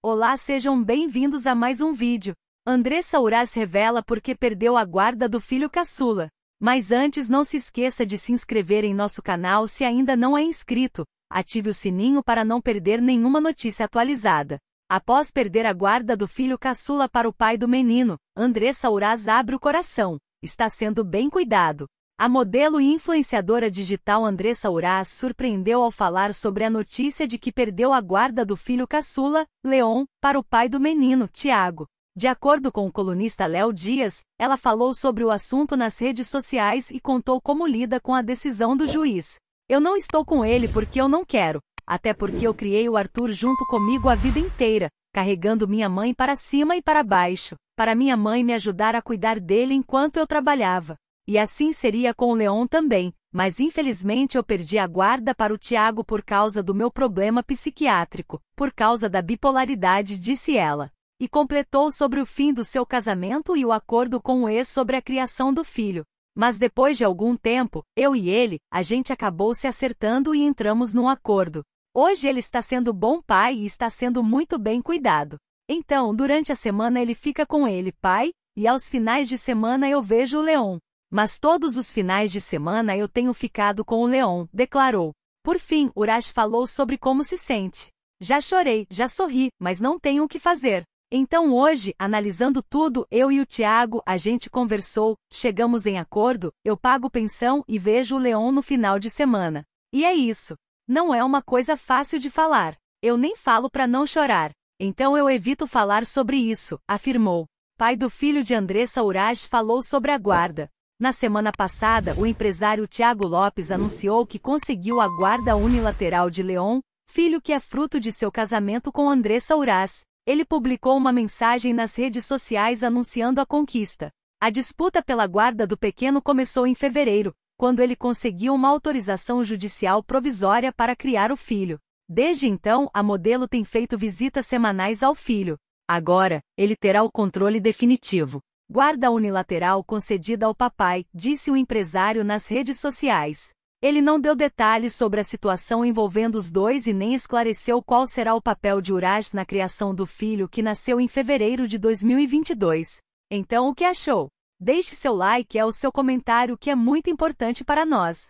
Olá, sejam bem-vindos a mais um vídeo. Andressa Uraz revela porque perdeu a guarda do filho caçula. Mas antes não se esqueça de se inscrever em nosso canal se ainda não é inscrito. Ative o sininho para não perder nenhuma notícia atualizada. Após perder a guarda do filho caçula para o pai do menino, Andressa Uraz abre o coração. Está sendo bem cuidado. A modelo e influenciadora digital Andressa Uraz surpreendeu ao falar sobre a notícia de que perdeu a guarda do filho caçula, Leon, para o pai do menino, Tiago. De acordo com o colunista Léo Dias, ela falou sobre o assunto nas redes sociais e contou como lida com a decisão do juiz. Eu não estou com ele porque eu não quero, até porque eu criei o Arthur junto comigo a vida inteira, carregando minha mãe para cima e para baixo, para minha mãe me ajudar a cuidar dele enquanto eu trabalhava. E assim seria com o Leon também, mas infelizmente eu perdi a guarda para o Tiago por causa do meu problema psiquiátrico, por causa da bipolaridade, disse ela. E completou sobre o fim do seu casamento e o acordo com o ex sobre a criação do filho. Mas depois de algum tempo, eu e ele, a gente acabou se acertando e entramos num acordo. Hoje ele está sendo bom pai e está sendo muito bem cuidado. Então, durante a semana ele fica com ele, pai, e aos finais de semana eu vejo o Leon. Mas todos os finais de semana eu tenho ficado com o Leon, declarou. Por fim, Urash falou sobre como se sente. Já chorei, já sorri, mas não tenho o que fazer. Então hoje, analisando tudo, eu e o Tiago, a gente conversou, chegamos em acordo, eu pago pensão e vejo o Leon no final de semana. E é isso. Não é uma coisa fácil de falar. Eu nem falo para não chorar. Então eu evito falar sobre isso, afirmou. Pai do filho de Andressa Urash falou sobre a guarda. Na semana passada, o empresário Tiago Lopes anunciou que conseguiu a guarda unilateral de Leon, filho que é fruto de seu casamento com Andressa Uraz. Ele publicou uma mensagem nas redes sociais anunciando a conquista. A disputa pela guarda do pequeno começou em fevereiro, quando ele conseguiu uma autorização judicial provisória para criar o filho. Desde então, a modelo tem feito visitas semanais ao filho. Agora, ele terá o controle definitivo. Guarda unilateral concedida ao papai, disse o empresário nas redes sociais. Ele não deu detalhes sobre a situação envolvendo os dois e nem esclareceu qual será o papel de Uraj na criação do filho que nasceu em fevereiro de 2022. Então, o que achou? Deixe seu like e é o seu comentário que é muito importante para nós.